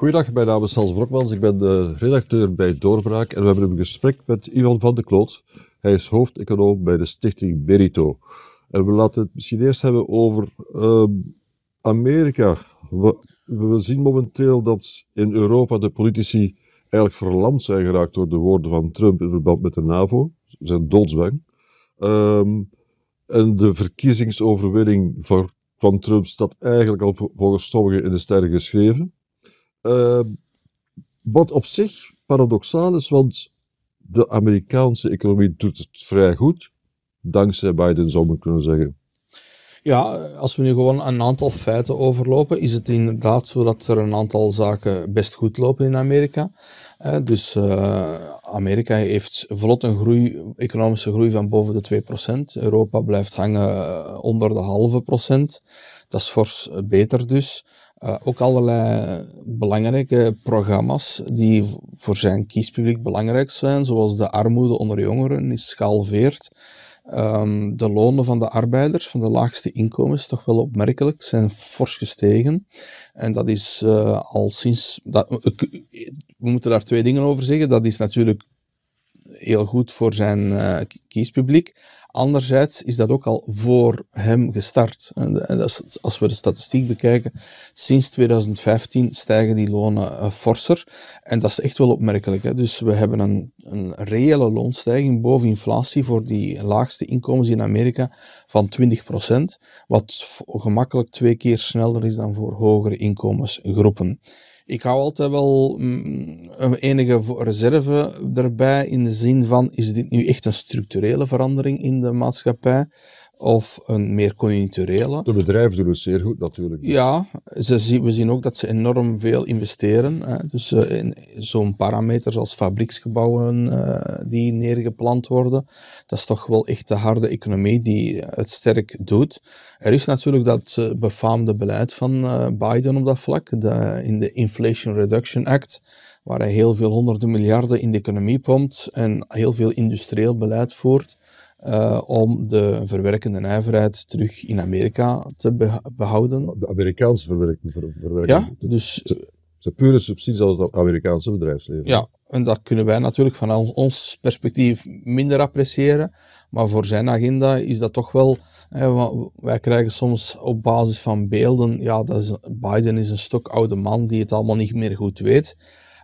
Goeiedag, mijn naam is Hans Brokmans. Ik ben de redacteur bij Doorbraak en we hebben een gesprek met Ivan van de Kloot. Hij is hoofdeconoom bij de stichting Berito En we laten het misschien eerst hebben over ehm, Amerika. We, we, zien momenteel dat in Europa de politici eigenlijk verlamd zijn geraakt door de woorden van Trump in verband met de NAVO. Ze zijn doodzwang ehm, en de verkiezingsoverwinning van, van Trump staat eigenlijk al volgens sommigen in de sterren geschreven. Ehm, wat op zich paradoxaal is, want de Amerikaanse economie doet het vrij goed, dankzij Biden zou men kunnen zeggen. Ja, als we nu gewoon een aantal feiten overlopen, is het inderdaad zo dat er een aantal zaken best goed lopen in Amerika. Eh, dus eh, Amerika heeft vlot een groei, economische groei van boven de 2%. Europa blijft hangen eh, onder de halve procent. Dat is fors beter dus. Eh, ook allerlei belangrijke programma's die voor zijn kiespubliek belangrijk zijn, zoals de armoede onder jongeren is gehalveerd. Ehm, de lonen van de arbeiders van de laagste inkomens, toch wel opmerkelijk, zijn fors gestegen. En dat is eh, al sinds. Dat, eh, we, moeten daar twee dingen over zeggen. Dat is natuurlijk heel goed voor zijn kiespubliek. Anderzijds is dat ook al voor hem gestart. En als we de statistiek bekijken, sinds 2015 stijgen die lonen eh, forser. En dat is echt wel opmerkelijk. Hè? Dus we hebben een, een reële loonstijging boven inflatie voor die laagste inkomens in Amerika van 20%, wat gemakkelijk twee keer sneller is dan voor hogere inkomensgroepen ik hou altijd wel mm, een enige reserve erbij in de zin van, is dit nu echt een structurele verandering in de maatschappij? of een meer conjuncturele. De bedrijven doen het zeer goed natuurlijk. Ja, ze zien, we zien ook dat ze enorm veel investeren. Hè. Dus eh, in zo'n parameters als fabrieksgebouwen eh, die neergeplant worden, dat is toch wel echt de harde economie die het sterk doet. Er is natuurlijk dat eh, befaamde beleid van Biden op dat vlak, de, in de Inflation Reduction Act, waar hij heel veel honderden miljarden in de economie pompt en heel veel industrieel beleid voert eh, om de verwerkende nijverheid terug in Amerika te behouden. De Amerikaanse verwerking. Ver, Ja, dus... Ze, pure subsidies aan het Amerikaanse bedrijfsleven. Ja, en dat kunnen wij natuurlijk van ons perspectief minder appreciëren. Maar voor zijn agenda is dat toch wel... Hè, wij krijgen soms op basis van beelden... Ja, dat is, Biden is een stokoude man die het allemaal niet meer goed weet.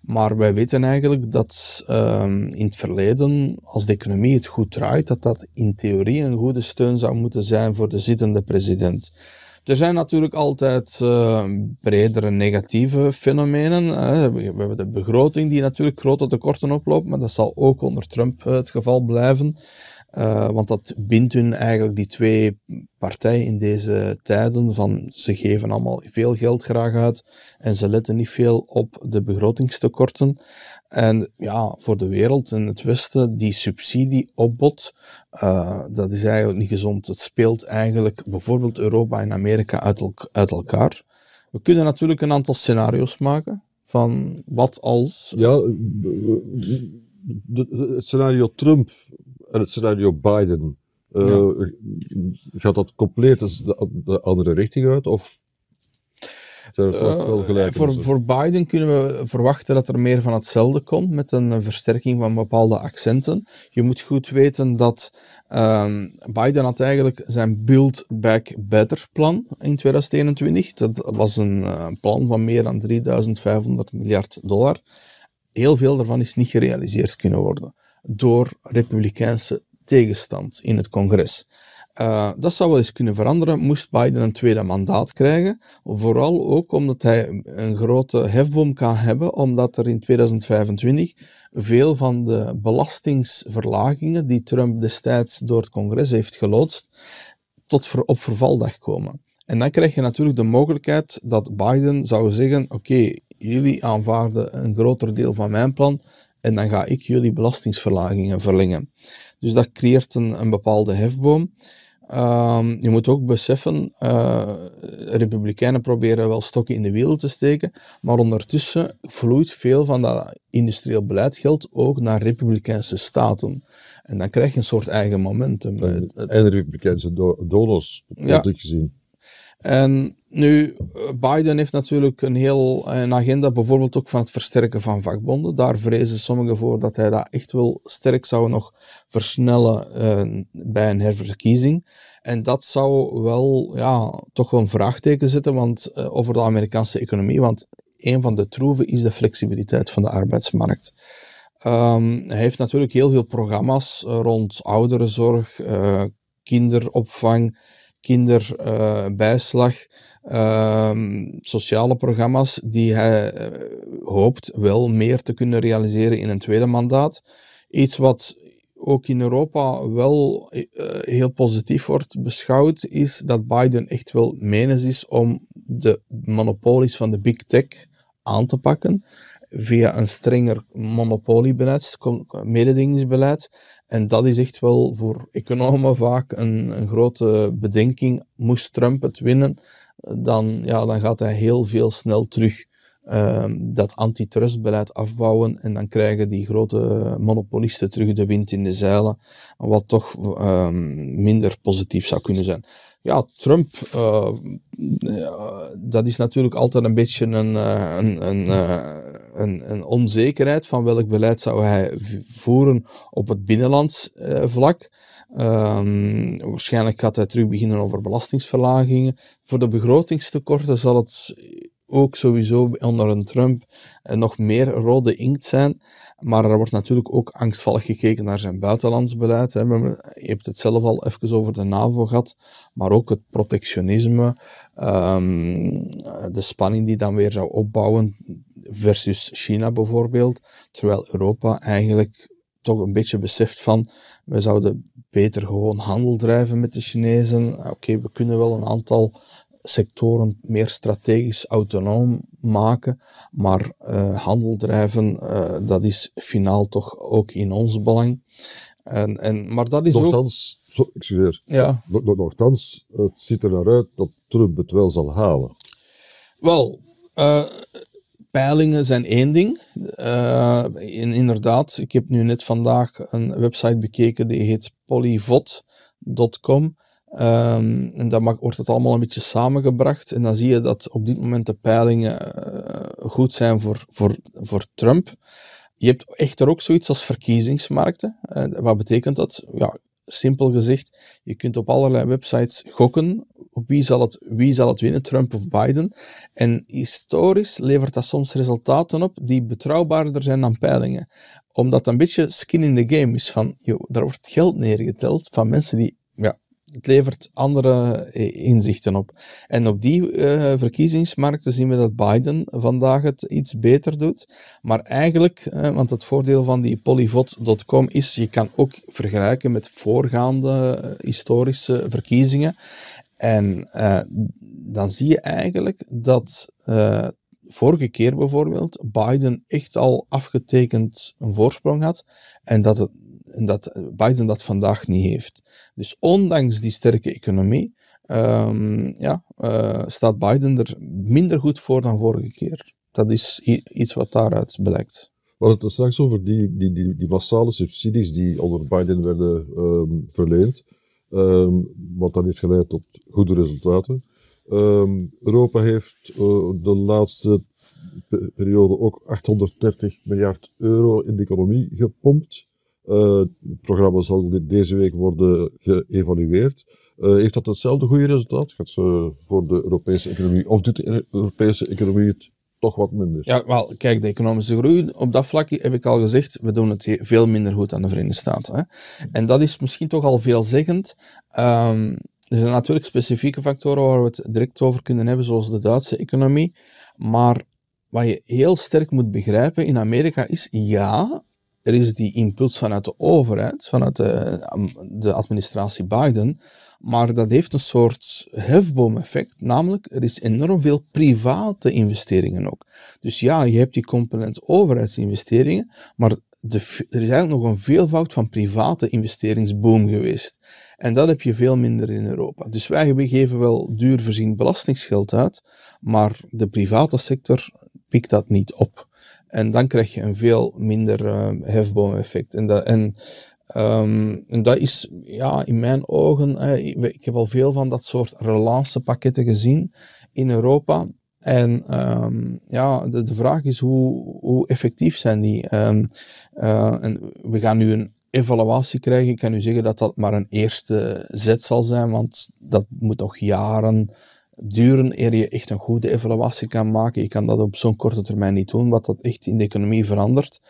Maar wij weten eigenlijk dat ehm, in het verleden, als de economie het goed draait, dat dat in theorie een goede steun zou moeten zijn voor de zittende president. Er zijn natuurlijk altijd ehm, bredere negatieve fenomenen. we hebben de begroting die natuurlijk grote tekorten oploopt, maar dat zal ook onder Trump eh, het geval blijven. Eh, want dat bindt hun eigenlijk die twee partijen in deze tijden. Van ze geven allemaal veel geld graag uit en ze letten niet veel op de begrotingstekorten. En ja, voor de wereld en het Westen, die subsidieopbod, uh, eh, dat is eigenlijk niet gezond. Het speelt eigenlijk bijvoorbeeld Europa en Amerika uit, uit elkaar. We kunnen natuurlijk een aantal scenario's maken van wat als. Ja, het scenario Trump en het scenario Biden. Eh, gaat dat compleet de, de andere richting uit? Of eh, voor, voor, Biden kunnen we verwachten dat er meer van hetzelfde komt, met een versterking van bepaalde accenten. Je moet goed weten dat ehm, Biden had eigenlijk zijn Build Back Better plan in 2021. Dat was een eh, plan van meer dan 3500 miljard dollar. Heel veel daarvan is niet gerealiseerd kunnen worden door Republikeinse tegenstand in het congres. Eh, dat zou wel eens kunnen veranderen, moest Biden een tweede mandaat krijgen. Vooral ook omdat hij een grote hefboom kan hebben, omdat er in 2025 veel van de belastingsverlagingen die Trump destijds door het congres heeft geloodst, tot op vervaldag komen. En dan krijg je natuurlijk de mogelijkheid dat Biden zou zeggen: Oké, jullie aanvaarden een groter deel van mijn plan, en dan ga ik jullie belastingsverlagingen verlengen. Dus dat creëert een, een bepaalde hefboom. Ehm, je moet ook beseffen, eh, republikeinen proberen wel stokken in de wielen te steken, maar ondertussen vloeit veel van dat industrieel beleid geld ook naar republikeinse staten. En dan krijg je een soort eigen momentum. En de, republikeinse do donors, ja. gezien. En nu, eh, Biden heeft natuurlijk een heel eh, een agenda, bijvoorbeeld ook van het versterken van vakbonden. Daar vrezen sommigen voor dat hij dat echt wel sterk zou nog versnellen eh, bij een herverkiezing. En dat zou wel, ja, toch wel een vraagteken zetten want, over de Amerikaanse economie, want een van de troeven is de flexibiliteit van de arbeidsmarkt. Ehm, hij heeft natuurlijk heel veel programma's rond ouderenzorg, uh, kinderopvang kinderbijslag, ehm, sociale programma's die hij eh, hoopt wel meer te kunnen realiseren in een tweede mandaat. Iets wat ook in Europa wel eh, heel positief wordt beschouwd, is dat Biden echt wel menens is om de monopolies van de big tech aan te pakken via een strenger monopoliebeleid, mededingingsbeleid. En dat is echt wel voor economen vaak een, een, grote bedenking. Moest Trump het winnen, dan, ja, dan gaat hij heel veel snel terug ehm, dat antitrustbeleid afbouwen. En dan krijgen die grote monopolisten terug de wind in de zeilen, wat toch ehm, minder positief zou kunnen zijn. Ja, Trump, eh, dat is natuurlijk altijd een beetje een, eh, een, een, eh, een, een onzekerheid van welk beleid zou hij voeren op het binnenlands vlak. Ehm, waarschijnlijk gaat hij terug beginnen over belastingsverlagingen. Voor de begrotingstekorten zal het ook sowieso onder een Trump eh, nog meer rode inkt zijn. Maar er wordt natuurlijk ook angstvallig gekeken naar zijn buitenlands beleid. Eh, je hebt het zelf al even over de NAVO gehad, maar ook het protectionisme, ehm, de spanning die dan weer zou opbouwen versus China bijvoorbeeld. Terwijl Europa eigenlijk toch een beetje beseft van we zouden beter gewoon handel drijven met de Chinezen. Oké, we kunnen wel een aantal sectoren meer strategisch autonoom maken. Maar uh, handel drijven, eh, dat is finaal toch ook in ons belang. En, en, maar dat is nochtans, ook... excuseer. Ja. nochtans, het ziet er naar uit dat Trump het wel zal halen. Wel, eh, peilingen zijn één ding. In, inderdaad, ik heb nu net vandaag een website bekeken die heet polyvot.com. Um, en dan wordt het allemaal een beetje samengebracht. En dan zie je dat op dit moment de peilingen eh, goed zijn voor, voor, voor Trump. Je hebt echter ook zoiets als verkiezingsmarkten. Uh, wat betekent dat? Ja, simpel gezegd, je kunt op allerlei websites gokken op wie zal het, wie zal het winnen, Trump of Biden. En historisch levert dat soms resultaten op die betrouwbaarder zijn dan peilingen. Omdat het een beetje skin in the game is van, joh, daar wordt geld neergeteld van mensen die het levert andere eh, inzichten op. En op die eh, verkiezingsmarkten zien we dat Biden vandaag het iets beter doet. Maar eigenlijk, eh, want het voordeel van die polyvot.com is, je kan ook vergelijken met voorgaande historische verkiezingen. En dan zie je eigenlijk dat vorige keer bijvoorbeeld Biden echt al afgetekend een voorsprong had en dat, het, en dat Biden dat vandaag niet heeft. Dus ondanks die sterke economie ehm, ja, eh, staat Biden er minder goed voor dan vorige keer. Dat is iets wat daaruit blijkt. We hadden het straks over die, die, die, die, massale subsidies die onder Biden werden ehm, verleend, ehm, wat dan heeft geleid tot goede resultaten. Ehm, Europa heeft eh, de laatste periode ook 830 miljard euro in de economie gepompt. Eh, het programma zal deze week worden geëvalueerd. Eh, heeft dat hetzelfde goede resultaat? Gaat ze voor de Europese economie, of doet de Europese economie het toch wat minder? Ja, wel, kijk, de economische groei op dat vlak heb ik al gezegd, we doen het veel minder goed aan de Verenigde Staten. Hè? En dat is misschien toch al veelzeggend. Um, er zijn natuurlijk specifieke factoren waar we het direct over kunnen hebben, zoals de Duitse economie. Maar wat je heel sterk moet begrijpen in Amerika is, ja, er is die impuls vanuit de overheid, vanuit de, ehm, de administratie Biden, maar dat heeft een soort hefboom-effect, namelijk er is enorm veel private investeringen ook. Dus ja, je hebt die component overheidsinvesteringen, maar er is eigenlijk nog een veelvoud van private investeringsboom geweest. En dat heb je veel minder in Europa. Dus wij geven wel duur voorzien belastingsgeld uit, maar de private sector pikt dat niet op. En dan krijg je een veel minder uh, hefboom-effect. En, dat, en, ehm, en is ja, in mijn ogen, eh, ik heb al veel van dat soort relancepakketten gezien in Europa. En ehm, ja, de, vraag is hoe, hoe effectief zijn die? Um, en we gaan nu een evaluatie krijgen. Ik kan u zeggen dat dat maar een eerste zet zal zijn, want dat moet nog jaren duren eer je echt een goede evaluatie kan maken. Je kan dat op zo'n korte termijn niet doen, wat dat echt in de economie verandert.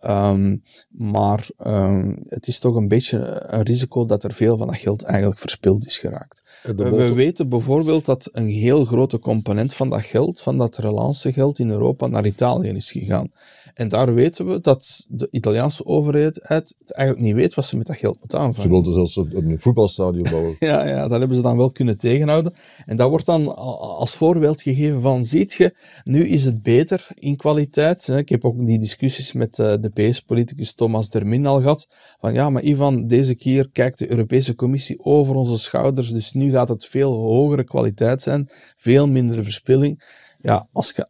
Ehm, maar ehm, het is toch een beetje een risico dat er veel van dat geld eigenlijk verspild is geraakt. Eh, we weten bijvoorbeeld dat een heel grote component van dat geld, van dat relancegeld in Europa, naar Italië is gegaan. En daar weten we dat de Italiaanse overheid het eigenlijk niet weet wat ze met dat geld moet aanvangen. Ze wilden zelfs een voetbalstadion bouwen. ja, ja, dat hebben ze dan wel kunnen tegenhouden. En dat wordt dan als voorbeeld gegeven van, ziet je, nu is het beter in kwaliteit. Ik heb ook die discussies met eh, de PS-politicus Thomas Dermin al gehad. Van ja, maar Ivan, deze keer kijkt de Europese Commissie over onze schouders, dus nu gaat het veel hogere kwaliteit zijn, veel minder verspilling. Ja, als je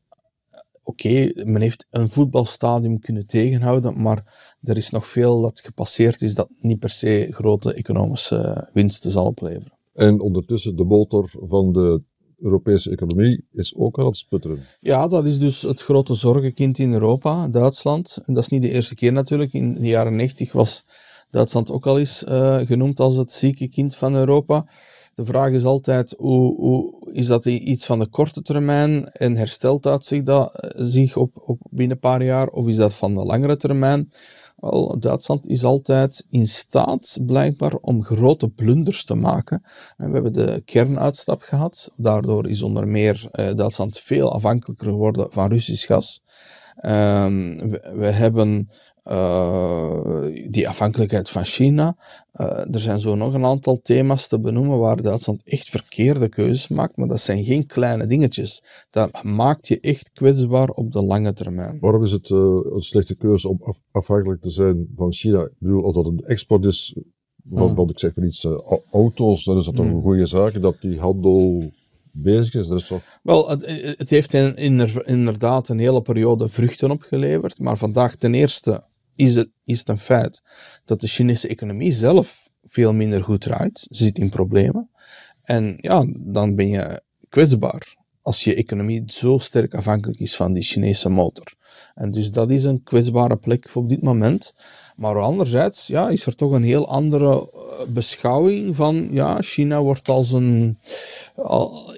oké, men heeft een voetbalstadium kunnen tegenhouden, maar er is nog veel dat gepasseerd is dat niet per se grote economische eh, winsten zal opleveren. En ondertussen de motor van de Europese economie is ook aan het sputteren. Ja, dat is dus het grote zorgenkind in Europa, Duitsland. En dat is niet de eerste keer natuurlijk. In de jaren 90 was Duitsland ook al eens eh, genoemd als het zieke kind van Europa. De vraag is altijd, hoe, hoe, is dat iets van de korte termijn en herstelt dat zich, dat, eh, zich op, op binnen een paar jaar of is dat van de langere termijn? Wel, Duitsland is altijd in staat, blijkbaar, om grote blunders te maken. En we hebben de kernuitstap gehad. Daardoor is onder meer eh, Duitsland veel afhankelijker geworden van Russisch gas. Ehm, we, hebben eh, die afhankelijkheid van China. Eh, er zijn zo nog een aantal thema's te benoemen waar Duitsland echt verkeerde keuzes maakt, maar dat zijn geen kleine dingetjes. Dat maakt je echt kwetsbaar op de lange termijn. Waarom is het eh, een slechte keuze om afhankelijk te zijn van China? Ik bedoel, als dat een export is van, hmm. ik zeg maar iets, auto's, dan is dat toch hmm. een goede zaak dat die handel bezig is. Dus Wel, het, heeft in, inderdaad een hele periode vruchten opgeleverd. Maar vandaag ten eerste is het, is het een feit dat de Chinese economie zelf veel minder goed draait. Ze zit in problemen. En ja, dan ben je kwetsbaar als je economie zo sterk afhankelijk is van die Chinese motor. En dus dat is een kwetsbare plek op dit moment. Maar anderzijds ja, is er toch een heel andere eh, beschouwing van ja, China wordt als een,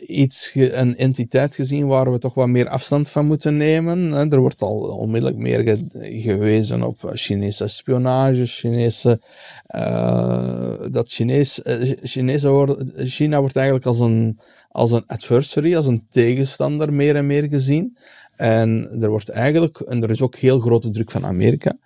iets, een entiteit gezien waar we toch wat meer afstand van moeten nemen. Er wordt al onmiddellijk meer gewezen op eh, Chinese spionage, Chinese, eh, dat Chinees, Chinese China wordt eigenlijk als een, als een adversary, als een tegenstander meer en meer gezien. En er wordt eigenlijk, en er is ook heel grote druk van Amerika,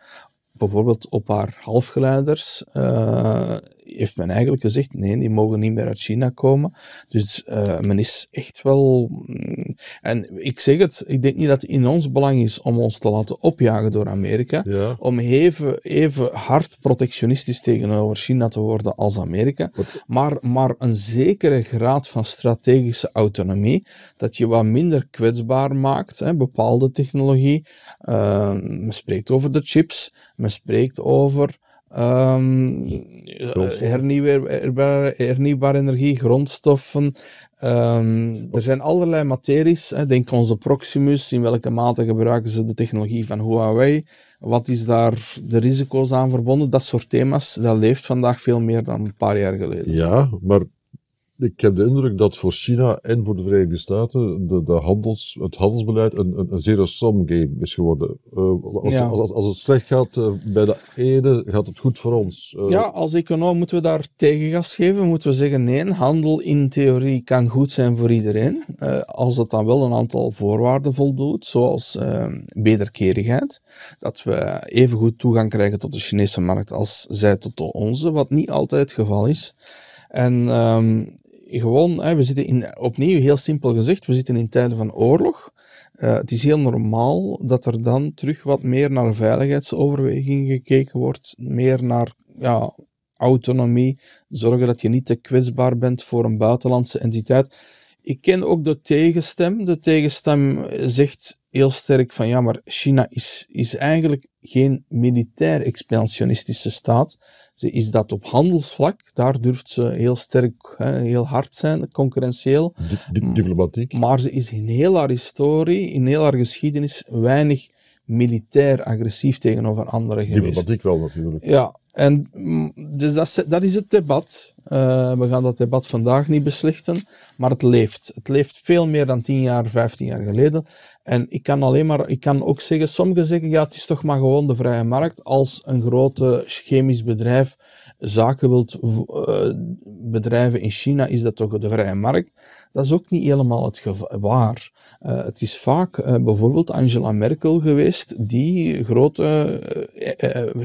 bijvoorbeeld op haar halfgeleiders eh, heeft men eigenlijk gezegd, nee, die mogen niet meer uit China komen. Dus eh, men is echt wel... Mm, en ik zeg het, ik denk niet dat het in ons belang is om ons te laten opjagen door Amerika, om even, even hard protectionistisch tegenover China te worden als Amerika, maar, maar een zekere graad van strategische autonomie, dat je wat minder kwetsbaar maakt, hè, bepaalde technologie. Uh, men spreekt over de chips, men spreekt over um, hernieuwbare, energie, grondstoffen. Ehm, er zijn allerlei materies. Hè. Denk onze Proximus. In welke mate gebruiken ze de technologie van Huawei? Wat is daar de risico's aan verbonden? Dat soort thema's, dat leeft vandaag veel meer dan een paar jaar geleden. Ja, maar ik heb de indruk dat voor China en voor de Verenigde Staten de, de handels, het handelsbeleid een, een, zero-sum game is geworden. Eh, als, als, als, het slecht gaat eh, bij de ene, gaat het goed voor ons. Eh, ja, als econoom moeten we daar tegengas geven. Moeten we zeggen, nee, handel in theorie kan goed zijn voor iedereen. als het dan wel een aantal voorwaarden voldoet, zoals wederkerigheid. Dat we even goed toegang krijgen tot de Chinese markt als zij tot de onze, wat niet altijd het geval is. En ehm, gewoon, hè, we zitten in, opnieuw heel simpel gezegd, we zitten in tijden van oorlog. Eh, het is heel normaal dat er dan terug wat meer naar veiligheidsoverwegingen gekeken wordt, meer naar ja, autonomie, zorgen dat je niet te kwetsbaar bent voor een buitenlandse entiteit. Ik ken ook de tegenstem. De tegenstem eh, zegt heel sterk van ja, maar China is, is eigenlijk geen militair expansionistische staat. Ze is dat op handelsvlak, daar durft ze heel sterk, heel hard zijn, concurrentieel. Diplomatiek. Maar ze is in heel haar historie, in heel haar geschiedenis, weinig militair agressief tegenover anderen geweest. Diplomatiek wel natuurlijk. Ja, en mm, dus dat, dat is het debat. Eh, we gaan dat debat vandaag niet beslichten, maar het leeft. Het leeft veel meer dan 10 jaar, 15 jaar geleden. En ik kan alleen maar, ik kan ook zeggen, sommigen zeggen, ja, het is toch maar gewoon de vrije markt. Als een grote chemisch bedrijf zaken wilt eh, bedrijven in China, is dat toch de vrije markt? Dat is ook niet helemaal het waar. Eh, het is vaak bijvoorbeeld Angela Merkel geweest die grote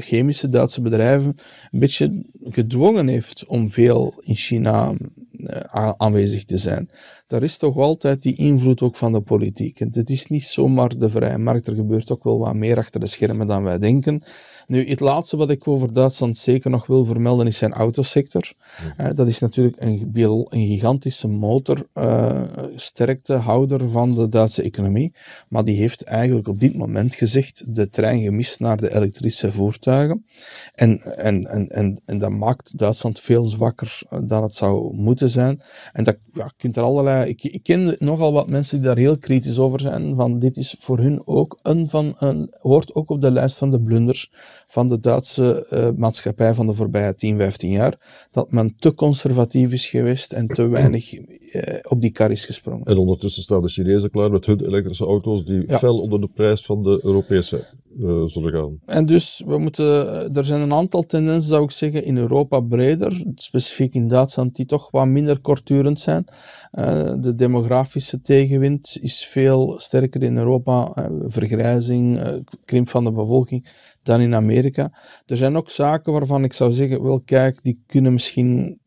chemische Duitse bedrijven een beetje gedwongen heeft om veel in China eh, aanwezig te zijn. Daar is toch altijd die invloed ook van de politiek. het is niet zomaar de vrije markt, er gebeurt ook wel wat meer achter de schermen dan wij denken. Nu, het laatste wat ik over Duitsland zeker nog wil vermelden is zijn autosector. Eh, dat is natuurlijk een, een gigantische motorsterktehouder eh, uh, van de Duitse economie. Maar die heeft eigenlijk op dit moment gezegd de trein gemist naar de elektrische voertuigen. En, en, en, en, en dat maakt Duitsland veel zwakker eh, dan het zou moeten zijn. En dat ja, kunt er allerlei. Ik, ik ken nogal wat mensen die daar heel kritisch over zijn. Van dit is voor hun ook een van een, hoort ook op de lijst van de blunders van de Duitse eh, maatschappij van de voorbije 10, 15 jaar, dat men te conservatief is geweest en te weinig eh, op die kar is gesprongen. En ondertussen staan de Chinezen klaar met hun elektrische auto's die ja. fel onder de prijs van de Europese eh, zullen gaan. En dus, we moeten, er zijn een aantal tendensen, zou ik zeggen, in Europa breder, specifiek in Duitsland, die toch wat minder kortdurend zijn. de demografische tegenwind is veel sterker in Europa, vergrijzing, krimp van de bevolking dan in Amerika. Er zijn ook zaken waarvan ik zou zeggen, wel kijk, die kunnen misschien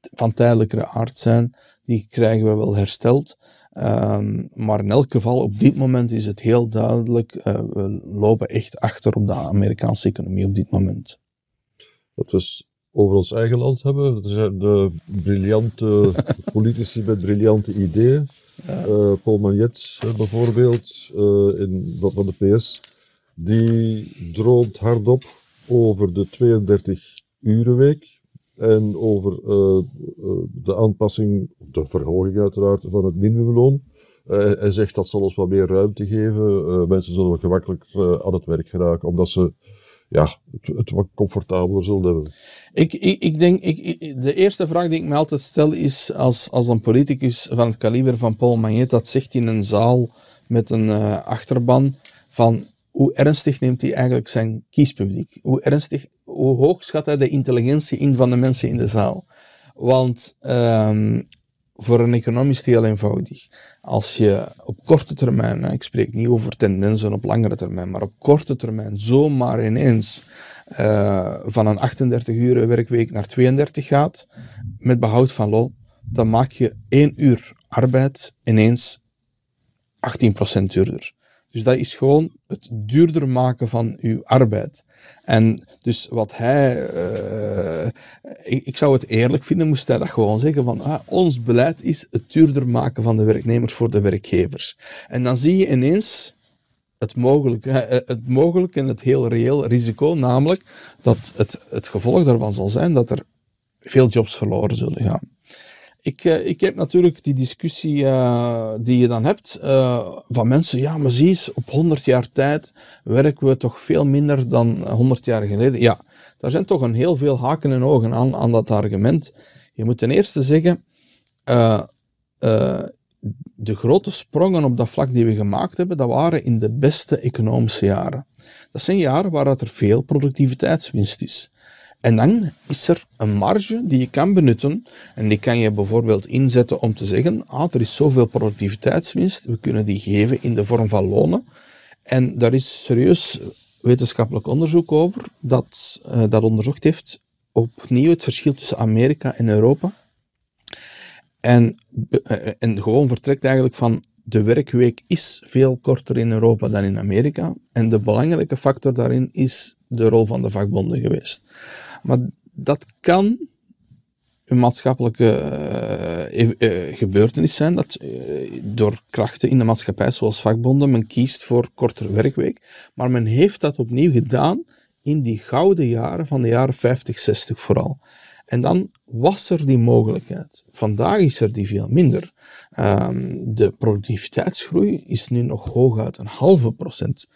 van tijdelijkere aard zijn. Die krijgen we wel hersteld. Ehm, maar in elk geval, op dit moment is het heel duidelijk, eh, we lopen echt achter op de Amerikaanse economie op dit moment. Dat was over ons eigen land hebben. Er zijn de briljante politici met briljante ideeën. Eh, Paul Magnet eh, bijvoorbeeld, in, van de PS, die droomt hardop over de 32-urenweek en over eh, eh, de aanpassing, de verhoging uiteraard, van het minimumloon. Uh, hij zegt dat zal ons wat meer ruimte geven. mensen zullen gemakkelijk aan het werk geraken, omdat ze ja, het, wat comfortabeler zullen hebben. Ik, ik, ik denk, ik, de eerste vraag die ik me altijd stel is, als, als een politicus van het kaliber van Paul Magnet dat zegt in een zaal met een achterban, van hoe ernstig neemt hij eigenlijk zijn kiespubliek? Hoe, ernstig, hoe hoog schat hij de intelligentie in van de mensen in de zaal? Want ehm, voor een economisch is heel eenvoudig. Als je op korte termijn, nou, ik spreek niet over tendensen op langere termijn, maar op korte termijn zomaar ineens eh, van een 38 uur werkweek naar 32 gaat, met behoud van lol, dan maak je één uur arbeid ineens 18% duurder. Dus dat is gewoon het duurder maken van uw arbeid. En dus wat hij. Eh, ik, zou het eerlijk vinden, moest hij dat gewoon zeggen: van ah, ons beleid is het duurder maken van de werknemers voor de werkgevers. En dan zie je ineens het mogelijke, eh, eh, het mogelijke en het heel reëel risico, namelijk dat het, het gevolg daarvan zal zijn dat er veel jobs verloren zullen gaan. Ik, eh, ik heb natuurlijk die discussie eh, die je dan hebt eh, van mensen. Ja, maar zie op 100 jaar tijd werken we toch veel minder dan 100 jaar geleden. Ja, daar zijn toch een heel veel haken en ogen aan, aan dat argument. Je moet ten eerste zeggen, uh, de grote sprongen op dat vlak die we gemaakt hebben, dat waren in de beste economische jaren. Dat zijn jaren waar dat er veel productiviteitswinst is. En dan is er een marge die je kan benutten. En die kan je bijvoorbeeld inzetten om te zeggen: ah, er is zoveel productiviteitswinst, we kunnen die geven in de vorm van lonen. En daar is serieus wetenschappelijk onderzoek over dat, eh, dat onderzocht heeft opnieuw het verschil tussen Amerika en Europa. En, eh, en gewoon vertrekt eigenlijk van de werkweek is veel korter in Europa dan in Amerika. En de belangrijke factor daarin is de rol van de vakbonden geweest. Maar dat kan een maatschappelijke eh, eh, gebeurtenis zijn dat eh, door krachten in de maatschappij, zoals vakbonden, men kiest voor kortere werkweek. Maar men heeft dat opnieuw gedaan in die gouden jaren van de jaren 50, 60 vooral. En dan was er die mogelijkheid. Vandaag is er die veel minder. Ehm, de productiviteitsgroei is nu nog hooguit een halve procent.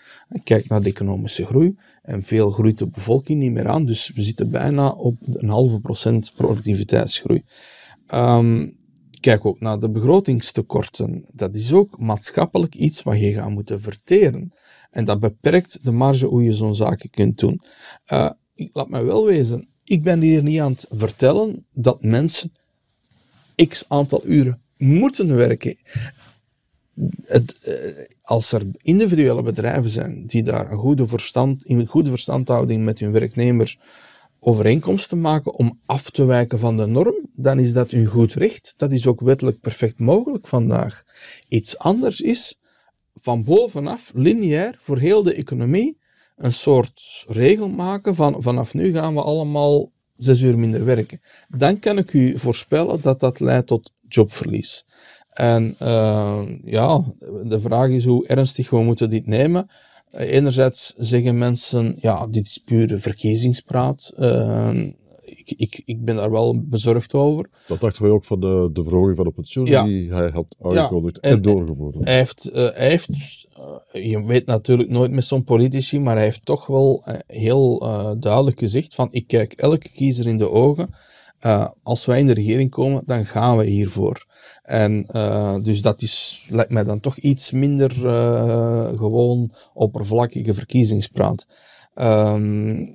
Kijk naar de economische groei. En veel groeit de bevolking niet meer aan. Dus we zitten bijna op een halve procent productiviteitsgroei. Ehm, kijk ook naar de begrotingstekorten. Dat is ook maatschappelijk iets wat je gaat moeten verteren. En dat beperkt de marge hoe je zo'n zaken kunt doen. Uh, laat mij wel wezen, ik ben hier niet aan het vertellen dat mensen x aantal uren moeten werken. Het, eh, als er individuele bedrijven zijn die daar een goede, verstand, in goede verstandhouding met hun werknemers overeenkomsten maken om af te wijken van de norm, dan is dat hun goed recht. Dat is ook wettelijk perfect mogelijk vandaag. Iets anders is van bovenaf, lineair, voor heel de economie, een soort regel maken van vanaf nu gaan we allemaal zes uur minder werken. Dan kan ik u voorspellen dat dat leidt tot jobverlies. En eh, ja, de vraag is hoe ernstig we moeten dit nemen. Enerzijds zeggen mensen, ja, dit is pure verkiezingspraat. Eh, ik, ik, ik ben daar wel bezorgd over. Dat dachten wij ook van de, de verhoging van de pensioenen ja. die hij had aangekondigd en, doorgevoerd. Hij heeft, eh, hij heeft eh, je weet natuurlijk nooit met zo'n politici, maar hij heeft toch wel eh, heel duidelijk gezegd van ik kijk elke kiezer in de ogen. als wij in de regering komen, dan gaan we hiervoor. En dus dat is, lijkt mij dan toch iets minder gewoon oppervlakkige verkiezingspraat. Um,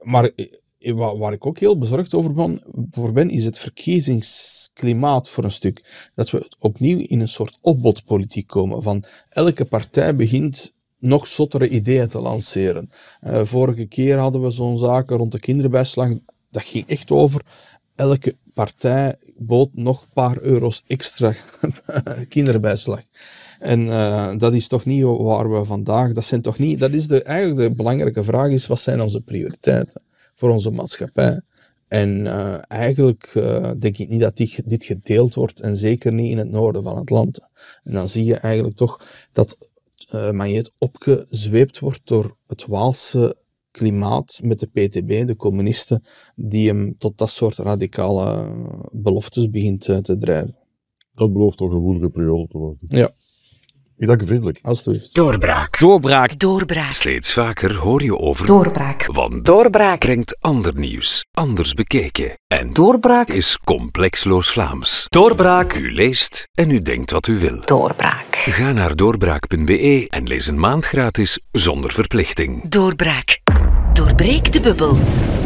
maar eh, eh, waar, ik ook heel bezorgd over ben, voor ben, is het verkiezingsklimaat voor een stuk. Dat we opnieuw in een soort opbodpolitiek komen. Van elke partij begint nog zottere ideeën te lanceren. Eh, vorige keer hadden we zo'n zaken rond de kinderbijslag. Dat ging echt over elke partij bood nog een paar euro's extra kinderbijslag. En eh, dat is toch niet waar we vandaag, dat zijn toch niet, dat is de, eigenlijk de belangrijke vraag is, wat zijn onze prioriteiten voor onze maatschappij? En eh, eigenlijk eh, denk ik niet dat dit, dit gedeeld wordt en zeker niet in het noorden van het land. En dan zie je eigenlijk toch dat uh, Magnet opgezweept wordt door het Waalse klimaat met de PTB, de communisten, die hem tot dat soort radicale beloftes begint te drijven. Dat belooft toch een woelige periode te worden. Ja. Ik dank u vriendelijk. Alsjeblieft. Doorbraak. Doorbraak. Doorbraak. Slechts vaker hoor je over doorbraak. Want doorbraak brengt ander nieuws, anders bekeken. En doorbraak is complexloos Vlaams. Doorbraak. U leest en u denkt wat u wil. Doorbraak. Ga naar doorbraak.be en lees een maand gratis zonder verplichting. Doorbraak. Doorbreek de bubbel.